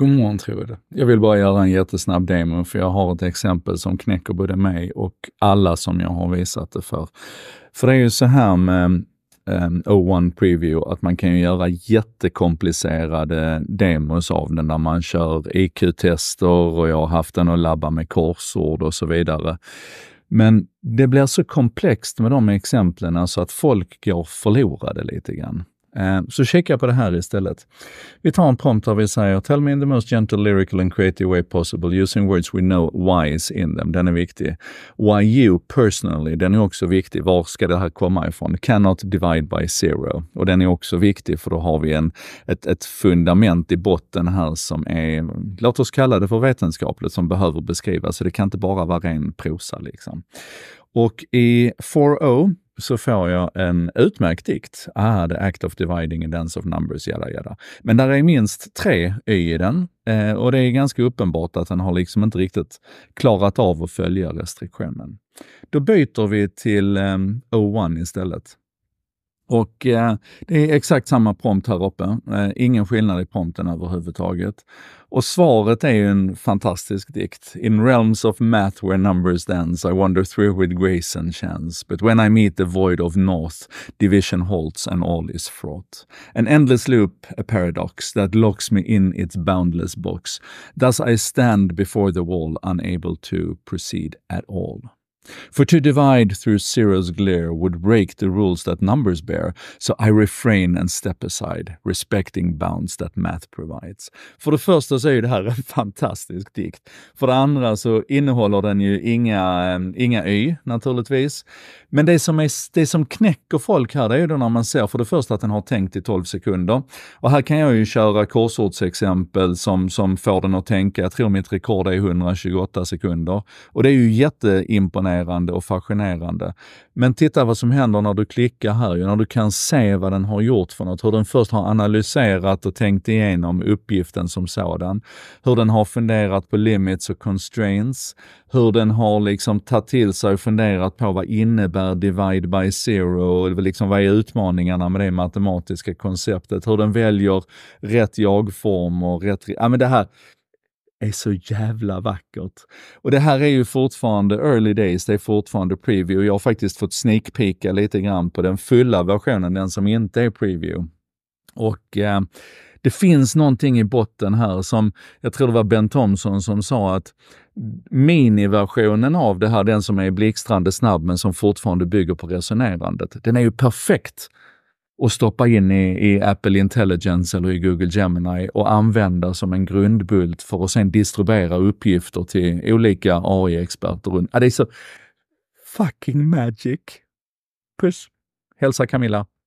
God morgon Trude. Jag vill bara göra en jättesnabb demo för jag har ett exempel som knäcker både mig och alla som jag har visat det för. För det är ju så här med um, ehm, O1 Preview att man kan ju göra jättekomplicerade demos av den där man kör IQ-tester och jag har haft den att labba med korsord och så vidare. Men det blir så komplext med de exemplen så alltså att folk går förlorade lite grann. Eh, så kika på det här istället. Vi tar en prompt där vi säger “Tell me in the most gentle lyrical and creative way possible using words we know why is in them”. Den är viktig. “Why you personally”, den är också viktig. Var ska det här komma ifrån? “Cannot divide by zero” och den är också viktig för då har vi en, ett, ett fundament i botten här som är, låt oss kalla det för vetenskapligt, som behöver beskrivas. Så det kan inte bara vara ren prosa liksom. Och i 4.0 så får jag en utmärkt dikt. Ah, The Act of Dividing and Dance of Numbers, jada jada. Men där är minst tre y i den eh, och det är ganska uppenbart att den har liksom inte riktigt klarat av att följa restriktionen. Då byter vi till eh, O1 istället. Och eh, Det är exakt samma prompt här uppe. Eh, ingen skillnad i prompten överhuvudtaget. Och svaret är ju en fantastisk dikt. In realms of math where numbers dance I wander through with grace and chance But when I meet the void of north division halts and all is fraught. An endless loop, a paradox that locks me in its boundless box. Thus I stand before the wall unable to proceed at all. For to divide through zero's glare would break the rules that numbers bear, so I refrain and step aside, respecting bounds that math provides. För det första så är ju det här en fantastisk dikt. För det andra så innehåller den ju inga, um, inga y naturligtvis. Men det som, är, det som knäcker folk här, det är ju då när man ser för det första att den har tänkt i 12 sekunder. Och här kan jag ju köra korsordsexempel som, som får den att tänka. Jag tror mitt rekord är 128 sekunder. Och det är ju jätteimponerande orevolutionerande och fascinerande. Men titta vad som händer när du klickar här, när du kan se vad den har gjort för något. Hur den först har analyserat och tänkt igenom uppgiften som sådan. Hur den har funderat på limits och constraints. Hur den har liksom tagit till sig och funderat på vad innebär divide by zero? Och liksom vad är utmaningarna med det matematiska konceptet? Hur den väljer rätt jagform och rätt... Ja, men det här är så jävla vackert. Och det här är ju fortfarande early days, det är fortfarande preview. Jag har faktiskt fått sneakpika lite grann på den fulla versionen, den som inte är preview. Och eh, det finns någonting i botten här som, jag tror det var Ben Thomson som sa att miniversionen av det här, den som är blixtrande snabb men som fortfarande bygger på resonerandet, den är ju perfekt och stoppa in i, i, Apple Intelligence eller i Google Gemini och använda som en grundbult för att sen distribuera uppgifter till olika AI-experter. Ja, det är så fucking magic. Puss! Hälsa Camilla.